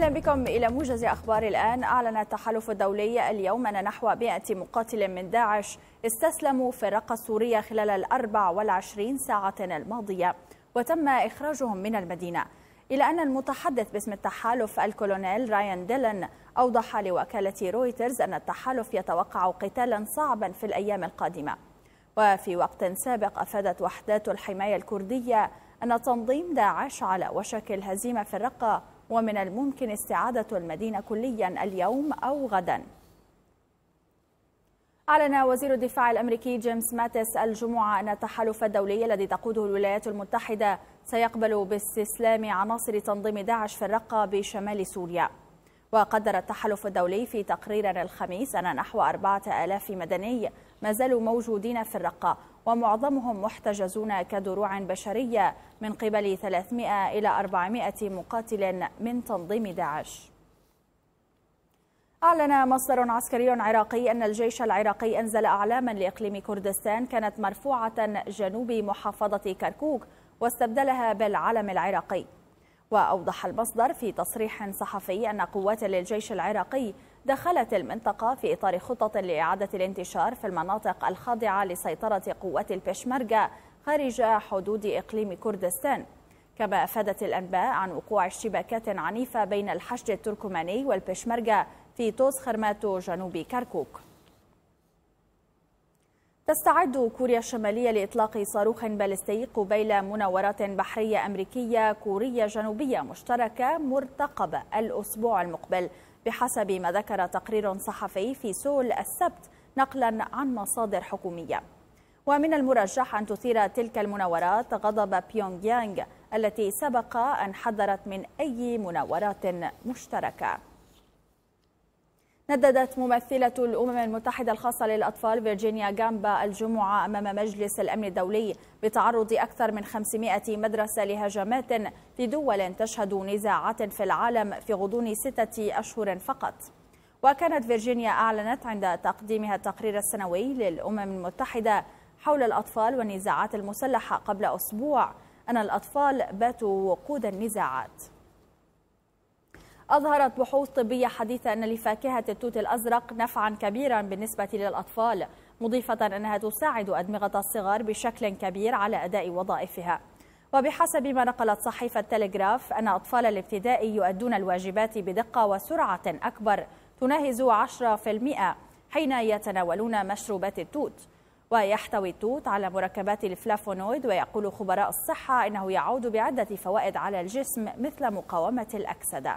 أهلا بكم إلى موجز أخبار الآن أعلن التحالف الدولي اليوم أن نحو 100 مقاتل من داعش استسلموا في الرقة السورية خلال الأربع والعشرين ساعة الماضية وتم إخراجهم من المدينة إلى أن المتحدث باسم التحالف الكولونيل رايان ديلن أوضح لوكالة رويترز أن التحالف يتوقع قتالا صعبا في الأيام القادمة وفي وقت سابق أفادت وحدات الحماية الكردية أن تنظيم داعش على وشك الهزيمة في الرقة ومن الممكن استعادة المدينة كليا اليوم أو غدا أعلن وزير الدفاع الأمريكي جيمس ماتس الجمعة أن التحالف الدولي الذي تقوده الولايات المتحدة سيقبل باستسلام عناصر تنظيم داعش في الرقة بشمال سوريا وقدر التحالف الدولي في تقرير الخميس أن نحو 4000 مدني ما زالوا موجودين في الرقة ومعظمهم محتجزون كدروع بشرية من قبل 300 إلى 400 مقاتل من تنظيم داعش أعلن مصدر عسكري عراقي أن الجيش العراقي أنزل أعلاما لإقليم كردستان كانت مرفوعة جنوب محافظة كركوك واستبدلها بالعلم العراقي وأوضح المصدر في تصريح صحفي أن قوات للجيش العراقي دخلت المنطقة في إطار خطة لإعادة الانتشار في المناطق الخاضعة لسيطرة قوات البشمركة خارج حدود إقليم كردستان كما أفادت الأنباء عن وقوع اشتباكات عنيفة بين الحشد التركماني والبشمركة في توس خرماتو جنوب كركوك تستعد كوريا الشمالية لإطلاق صاروخ باليستي قبيل مناورات بحرية أمريكية كورية جنوبية مشتركة مرتقبة الأسبوع المقبل بحسب ما ذكر تقرير صحفي في سول السبت نقلا عن مصادر حكومية ومن المرجح أن تثير تلك المناورات غضب بيونغ يانغ التي سبق أن حذرت من أي مناورات مشتركة نددت ممثلة الأمم المتحدة الخاصة للأطفال فيرجينيا جامبا الجمعة أمام مجلس الأمن الدولي بتعرض أكثر من 500 مدرسة لهجمات في دول تشهد نزاعات في العالم في غضون ستة أشهر فقط وكانت فيرجينيا أعلنت عند تقديمها التقرير السنوي للأمم المتحدة حول الأطفال والنزاعات المسلحة قبل أسبوع أن الأطفال باتوا وقود النزاعات أظهرت بحوث طبية حديثة أن لفاكهة التوت الأزرق نفعا كبيرا بالنسبة للأطفال مضيفة أنها تساعد أدمغة الصغار بشكل كبير على أداء وظائفها وبحسب ما نقلت صحيفة تلغراف أن أطفال الابتدائي يؤدون الواجبات بدقة وسرعة أكبر تناهز 10% حين يتناولون مشروبات التوت ويحتوي التوت على مركبات الفلافونويد ويقول خبراء الصحة أنه يعود بعدة فوائد على الجسم مثل مقاومة الأكسدة